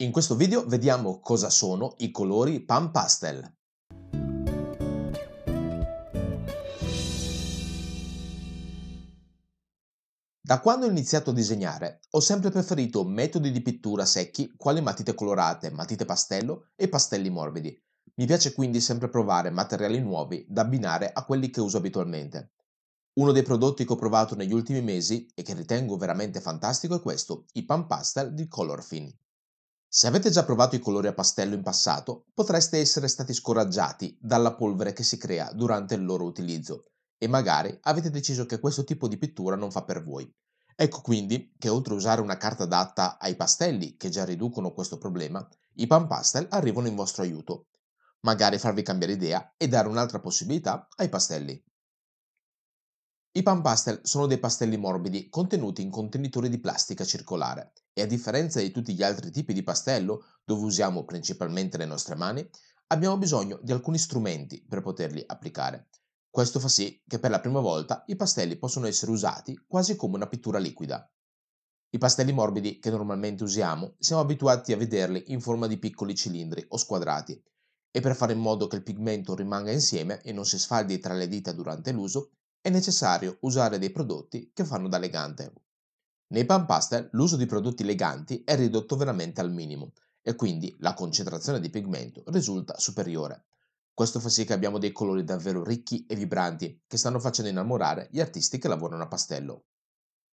In questo video vediamo cosa sono i colori pan pastel. Da quando ho iniziato a disegnare ho sempre preferito metodi di pittura secchi quali matite colorate, matite pastello e pastelli morbidi. Mi piace quindi sempre provare materiali nuovi da abbinare a quelli che uso abitualmente. Uno dei prodotti che ho provato negli ultimi mesi e che ritengo veramente fantastico è questo, i pan pastel di Colorfin. Se avete già provato i colori a pastello in passato, potreste essere stati scoraggiati dalla polvere che si crea durante il loro utilizzo e magari avete deciso che questo tipo di pittura non fa per voi. Ecco quindi che oltre a usare una carta adatta ai pastelli che già riducono questo problema, i pan pastel arrivano in vostro aiuto. Magari farvi cambiare idea e dare un'altra possibilità ai pastelli. I pan pastel sono dei pastelli morbidi contenuti in contenitori di plastica circolare e a differenza di tutti gli altri tipi di pastello, dove usiamo principalmente le nostre mani, abbiamo bisogno di alcuni strumenti per poterli applicare. Questo fa sì che per la prima volta i pastelli possono essere usati quasi come una pittura liquida. I pastelli morbidi che normalmente usiamo siamo abituati a vederli in forma di piccoli cilindri o squadrati e per fare in modo che il pigmento rimanga insieme e non si sfaldi tra le dita durante l'uso è necessario usare dei prodotti che fanno da legante. Nei pan l'uso di prodotti leganti è ridotto veramente al minimo e quindi la concentrazione di pigmento risulta superiore. Questo fa sì che abbiamo dei colori davvero ricchi e vibranti che stanno facendo innamorare gli artisti che lavorano a pastello.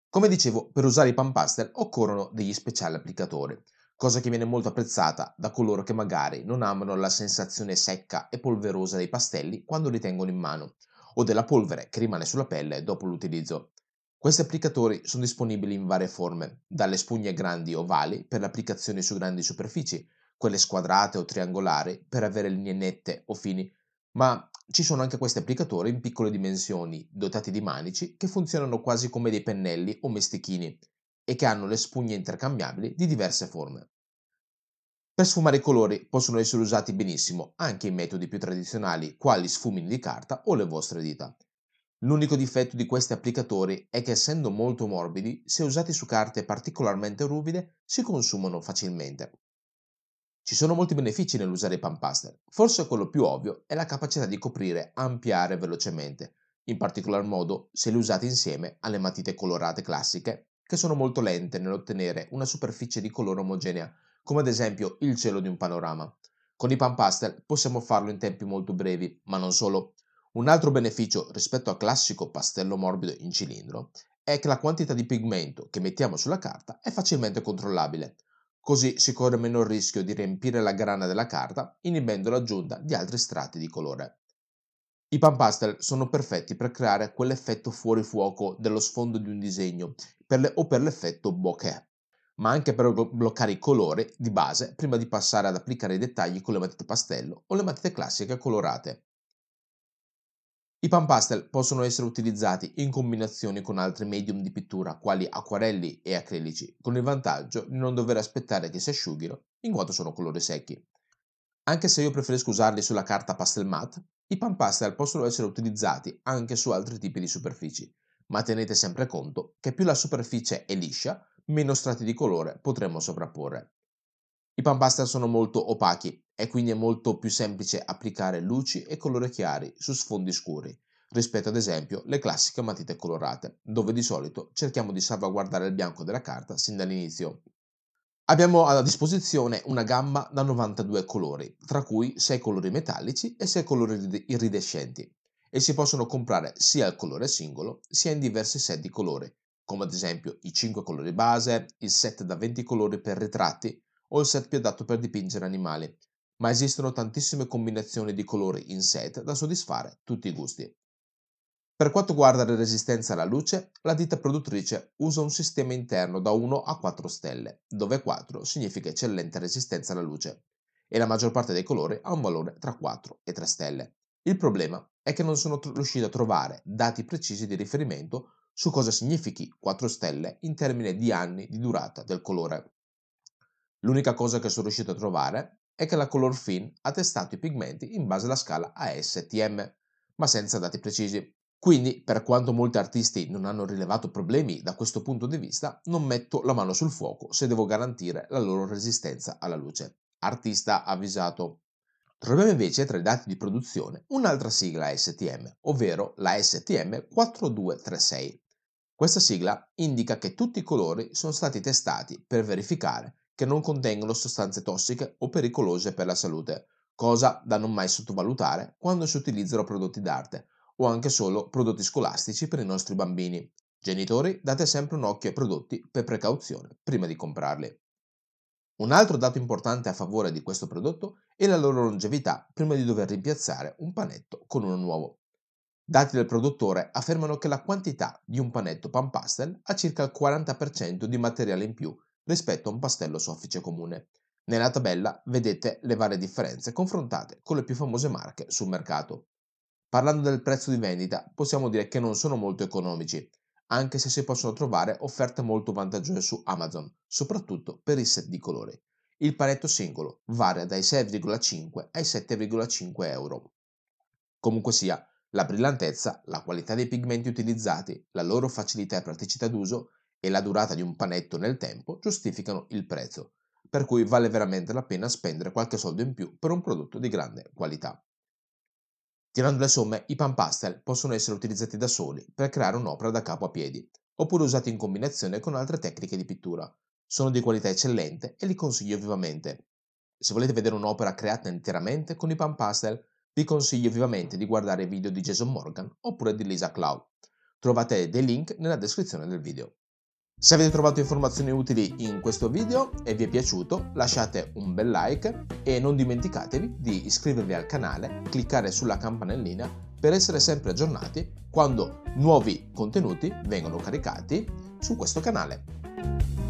Come dicevo, per usare i pan occorrono degli speciali applicatori, cosa che viene molto apprezzata da coloro che magari non amano la sensazione secca e polverosa dei pastelli quando li tengono in mano, o della polvere che rimane sulla pelle dopo l'utilizzo. Questi applicatori sono disponibili in varie forme, dalle spugne grandi ovali per l'applicazione su grandi superfici, quelle squadrate o triangolari per avere linee nette o fini, ma ci sono anche questi applicatori in piccole dimensioni, dotati di manici, che funzionano quasi come dei pennelli o mestichini e che hanno le spugne intercambiabili di diverse forme. Per sfumare i colori possono essere usati benissimo anche i metodi più tradizionali quali sfumini di carta o le vostre dita. L'unico difetto di questi applicatori è che essendo molto morbidi, se usati su carte particolarmente ruvide, si consumano facilmente. Ci sono molti benefici nell'usare i pampaster, forse quello più ovvio è la capacità di coprire ampiare velocemente, in particolar modo se li usate insieme alle matite colorate classiche, che sono molto lente nell'ottenere una superficie di colore omogenea come ad esempio il cielo di un panorama. Con i pan pastel possiamo farlo in tempi molto brevi, ma non solo. Un altro beneficio rispetto al classico pastello morbido in cilindro è che la quantità di pigmento che mettiamo sulla carta è facilmente controllabile. Così si corre meno il rischio di riempire la grana della carta inibendo l'aggiunta di altri strati di colore. I pan pastel sono perfetti per creare quell'effetto fuori fuoco dello sfondo di un disegno per le, o per l'effetto bokeh ma anche per bloccare il colore di base prima di passare ad applicare i dettagli con le matite pastello o le matite classiche colorate. I pan pastel possono essere utilizzati in combinazione con altri medium di pittura quali acquarelli e acrilici, con il vantaggio di non dover aspettare che si asciughino in quanto sono colori secchi. Anche se io preferisco usarli sulla carta pastel matte, i pan pastel possono essere utilizzati anche su altri tipi di superfici, ma tenete sempre conto che più la superficie è liscia, meno strati di colore potremo sovrapporre. I pan sono molto opachi e quindi è molto più semplice applicare luci e colori chiari su sfondi scuri rispetto ad esempio le classiche matite colorate, dove di solito cerchiamo di salvaguardare il bianco della carta sin dall'inizio. Abbiamo a disposizione una gamma da 92 colori, tra cui 6 colori metallici e 6 colori iridescenti, e si possono comprare sia il colore singolo sia in diversi set di colori, come ad esempio i 5 colori base, il set da 20 colori per ritratti o il set più adatto per dipingere animali, ma esistono tantissime combinazioni di colori in set da soddisfare tutti i gusti. Per quanto riguarda la resistenza alla luce, la ditta produttrice usa un sistema interno da 1 a 4 stelle, dove 4 significa eccellente resistenza alla luce, e la maggior parte dei colori ha un valore tra 4 e 3 stelle. Il problema è che non sono riuscito a trovare dati precisi di riferimento su cosa significhi 4 stelle in termini di anni di durata del colore. L'unica cosa che sono riuscito a trovare è che la Color Fin ha testato i pigmenti in base alla scala ASTM, ma senza dati precisi. Quindi, per quanto molti artisti non hanno rilevato problemi da questo punto di vista, non metto la mano sul fuoco se devo garantire la loro resistenza alla luce. Artista avvisato. Troviamo invece tra i dati di produzione un'altra sigla STM, ovvero la STM 4236, questa sigla indica che tutti i colori sono stati testati per verificare che non contengono sostanze tossiche o pericolose per la salute, cosa da non mai sottovalutare quando si utilizzano prodotti d'arte o anche solo prodotti scolastici per i nostri bambini. Genitori, date sempre un occhio ai prodotti per precauzione prima di comprarli. Un altro dato importante a favore di questo prodotto è la loro longevità prima di dover rimpiazzare un panetto con uno nuovo. Dati del produttore affermano che la quantità di un panetto pan pastel ha circa il 40% di materiale in più rispetto a un pastello soffice comune. Nella tabella vedete le varie differenze confrontate con le più famose marche sul mercato. Parlando del prezzo di vendita, possiamo dire che non sono molto economici, anche se si possono trovare offerte molto vantaggiose su Amazon, soprattutto per i set di colori. Il panetto singolo varia dai 6,5 ai 7,5 euro. Comunque sia, la brillantezza, la qualità dei pigmenti utilizzati, la loro facilità e praticità d'uso e la durata di un panetto nel tempo giustificano il prezzo, per cui vale veramente la pena spendere qualche soldo in più per un prodotto di grande qualità. Tirando le somme, i pan pastel possono essere utilizzati da soli per creare un'opera da capo a piedi, oppure usati in combinazione con altre tecniche di pittura. Sono di qualità eccellente e li consiglio vivamente. Se volete vedere un'opera creata interamente con i pan pastel, vi consiglio vivamente di guardare i video di Jason Morgan oppure di Lisa Cloud. Trovate dei link nella descrizione del video. Se avete trovato informazioni utili in questo video e vi è piaciuto lasciate un bel like e non dimenticatevi di iscrivervi al canale, cliccare sulla campanellina per essere sempre aggiornati quando nuovi contenuti vengono caricati su questo canale.